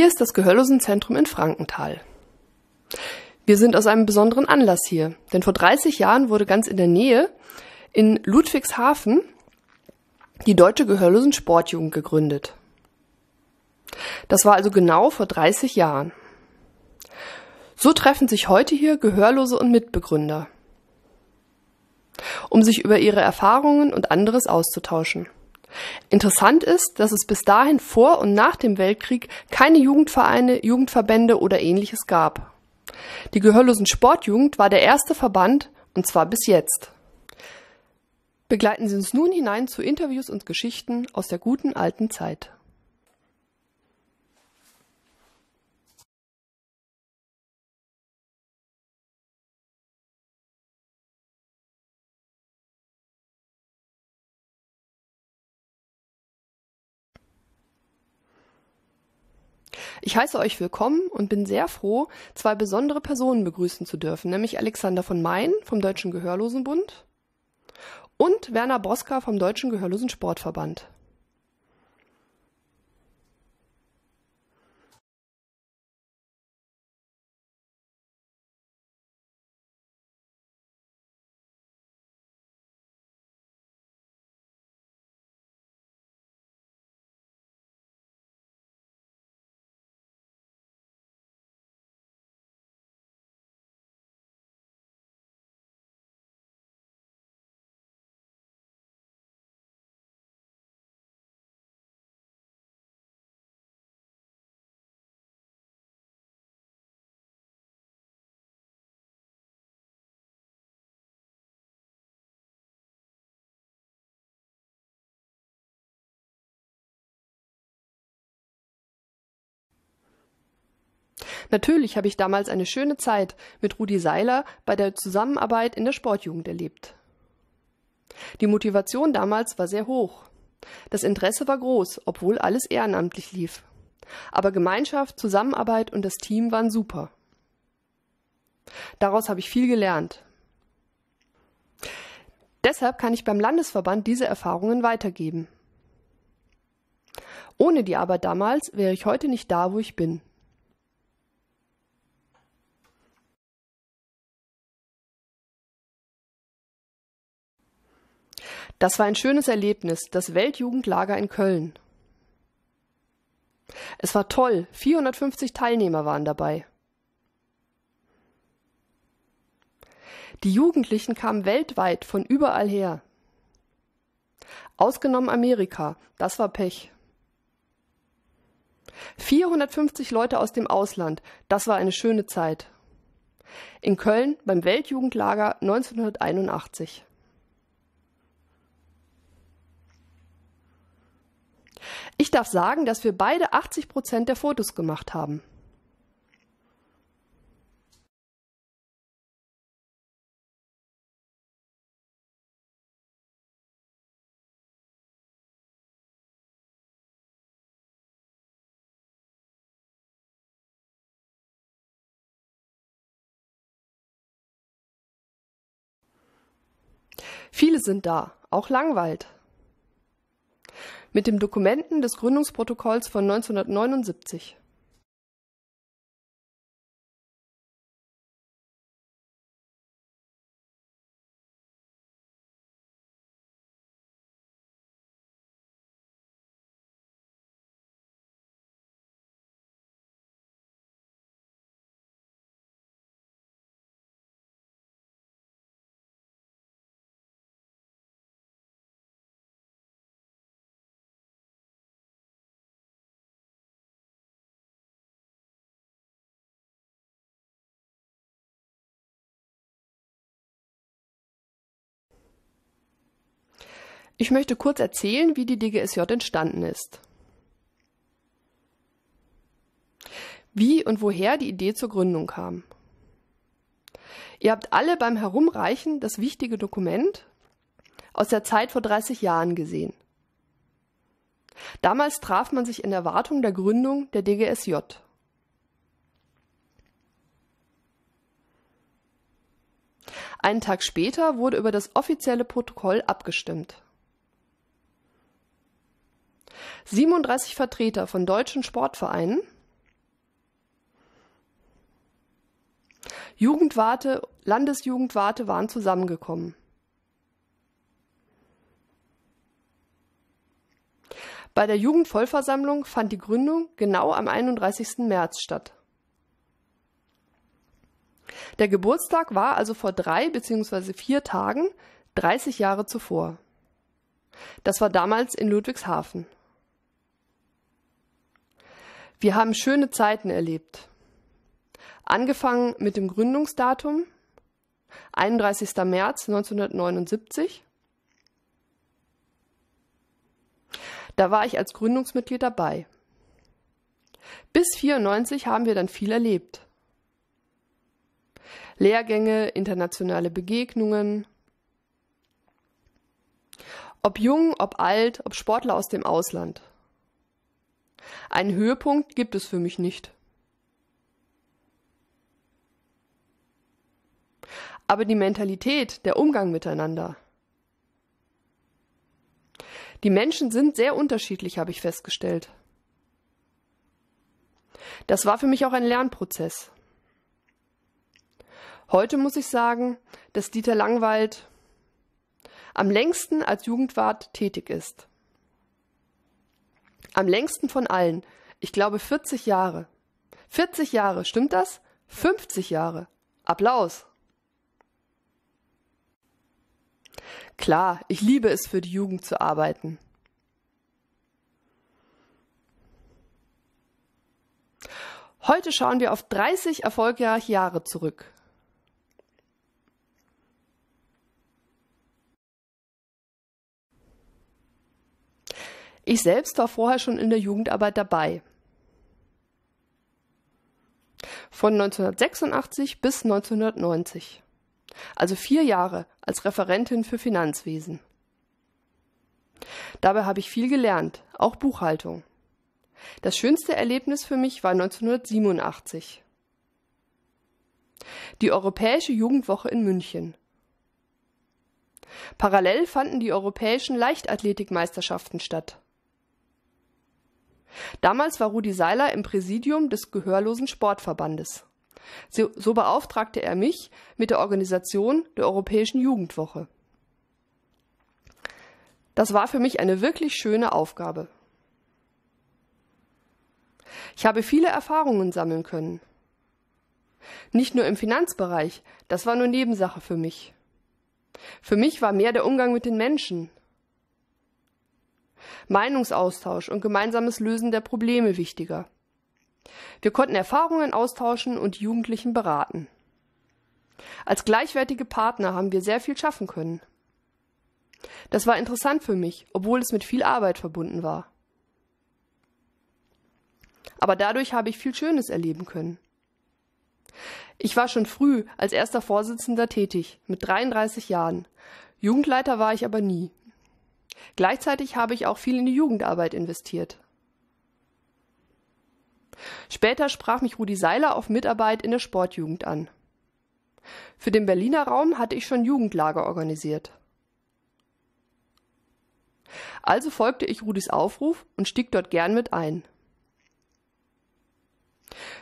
Hier ist das Gehörlosenzentrum in Frankenthal. Wir sind aus einem besonderen Anlass hier, denn vor 30 Jahren wurde ganz in der Nähe in Ludwigshafen die Deutsche Gehörlosen Sportjugend gegründet. Das war also genau vor 30 Jahren. So treffen sich heute hier Gehörlose und Mitbegründer, um sich über ihre Erfahrungen und anderes auszutauschen. Interessant ist, dass es bis dahin vor und nach dem Weltkrieg keine Jugendvereine, Jugendverbände oder ähnliches gab. Die Gehörlosen Sportjugend war der erste Verband, und zwar bis jetzt. Begleiten Sie uns nun hinein zu Interviews und Geschichten aus der guten alten Zeit. Ich heiße euch willkommen und bin sehr froh, zwei besondere Personen begrüßen zu dürfen, nämlich Alexander von Main vom Deutschen Gehörlosenbund und Werner Broska vom Deutschen Gehörlosen Sportverband. Natürlich habe ich damals eine schöne Zeit mit Rudi Seiler bei der Zusammenarbeit in der Sportjugend erlebt. Die Motivation damals war sehr hoch. Das Interesse war groß, obwohl alles ehrenamtlich lief. Aber Gemeinschaft, Zusammenarbeit und das Team waren super. Daraus habe ich viel gelernt. Deshalb kann ich beim Landesverband diese Erfahrungen weitergeben. Ohne die Arbeit damals wäre ich heute nicht da, wo ich bin. Das war ein schönes Erlebnis, das Weltjugendlager in Köln. Es war toll, 450 Teilnehmer waren dabei. Die Jugendlichen kamen weltweit von überall her. Ausgenommen Amerika, das war Pech. 450 Leute aus dem Ausland, das war eine schöne Zeit. In Köln beim Weltjugendlager 1981. Ich darf sagen, dass wir beide 80 Prozent der Fotos gemacht haben. Viele sind da, auch Langwald mit den Dokumenten des Gründungsprotokolls von 1979 Ich möchte kurz erzählen, wie die DGSJ entstanden ist. Wie und woher die Idee zur Gründung kam. Ihr habt alle beim Herumreichen das wichtige Dokument aus der Zeit vor 30 Jahren gesehen. Damals traf man sich in Erwartung der Gründung der DGSJ. Einen Tag später wurde über das offizielle Protokoll abgestimmt. 37 Vertreter von deutschen Sportvereinen, Jugendwarte, Landesjugendwarte waren zusammengekommen. Bei der Jugendvollversammlung fand die Gründung genau am 31. März statt. Der Geburtstag war also vor drei bzw. vier Tagen, 30 Jahre zuvor. Das war damals in Ludwigshafen. Wir haben schöne Zeiten erlebt. Angefangen mit dem Gründungsdatum 31. März 1979. Da war ich als Gründungsmitglied dabei. Bis 94 haben wir dann viel erlebt. Lehrgänge, internationale Begegnungen. Ob jung, ob alt, ob Sportler aus dem Ausland – einen Höhepunkt gibt es für mich nicht. Aber die Mentalität, der Umgang miteinander. Die Menschen sind sehr unterschiedlich, habe ich festgestellt. Das war für mich auch ein Lernprozess. Heute muss ich sagen, dass Dieter Langwald am längsten als Jugendwart tätig ist. Am längsten von allen. Ich glaube 40 Jahre. 40 Jahre, stimmt das? 50 Jahre. Applaus. Klar, ich liebe es, für die Jugend zu arbeiten. Heute schauen wir auf 30 erfolgreiche Jahre zurück. Ich selbst war vorher schon in der Jugendarbeit dabei. Von 1986 bis 1990. Also vier Jahre als Referentin für Finanzwesen. Dabei habe ich viel gelernt, auch Buchhaltung. Das schönste Erlebnis für mich war 1987. Die Europäische Jugendwoche in München. Parallel fanden die europäischen Leichtathletikmeisterschaften statt. Damals war Rudi Seiler im Präsidium des Gehörlosen Sportverbandes. So, beauftragte er mich mit der Organisation der Europäischen Jugendwoche. Das war für mich eine wirklich schöne Aufgabe. Ich habe viele Erfahrungen sammeln können. Nicht nur im Finanzbereich, das war nur Nebensache für mich. Für mich war mehr der Umgang mit den Menschen, Meinungsaustausch und gemeinsames Lösen der Probleme wichtiger. Wir konnten Erfahrungen austauschen und Jugendlichen beraten. Als gleichwertige Partner haben wir sehr viel schaffen können. Das war interessant für mich, obwohl es mit viel Arbeit verbunden war. Aber dadurch habe ich viel Schönes erleben können. Ich war schon früh als erster Vorsitzender tätig, mit 33 Jahren. Jugendleiter war ich aber nie, Gleichzeitig habe ich auch viel in die Jugendarbeit investiert. Später sprach mich Rudi Seiler auf Mitarbeit in der Sportjugend an. Für den Berliner Raum hatte ich schon Jugendlager organisiert. Also folgte ich Rudis Aufruf und stieg dort gern mit ein.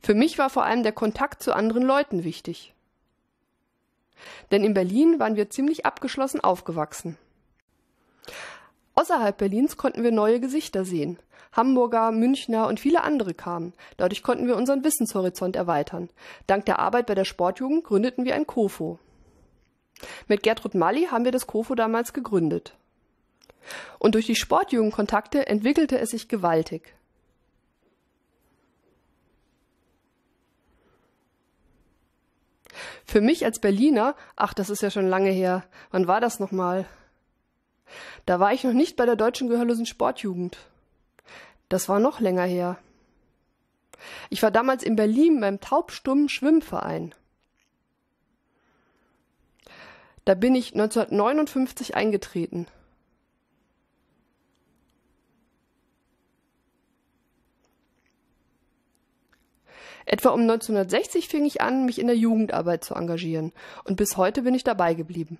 Für mich war vor allem der Kontakt zu anderen Leuten wichtig. Denn in Berlin waren wir ziemlich abgeschlossen aufgewachsen. Außerhalb Berlins konnten wir neue Gesichter sehen. Hamburger, Münchner und viele andere kamen. Dadurch konnten wir unseren Wissenshorizont erweitern. Dank der Arbeit bei der Sportjugend gründeten wir ein KOFO. Mit Gertrud Malli haben wir das KOFO damals gegründet. Und durch die Sportjugendkontakte entwickelte es sich gewaltig. Für mich als Berliner, ach, das ist ja schon lange her. Wann war das nochmal? Da war ich noch nicht bei der deutschen gehörlosen Sportjugend. Das war noch länger her. Ich war damals in Berlin beim taubstummen Schwimmverein. Da bin ich 1959 eingetreten. Etwa um 1960 fing ich an, mich in der Jugendarbeit zu engagieren, und bis heute bin ich dabei geblieben.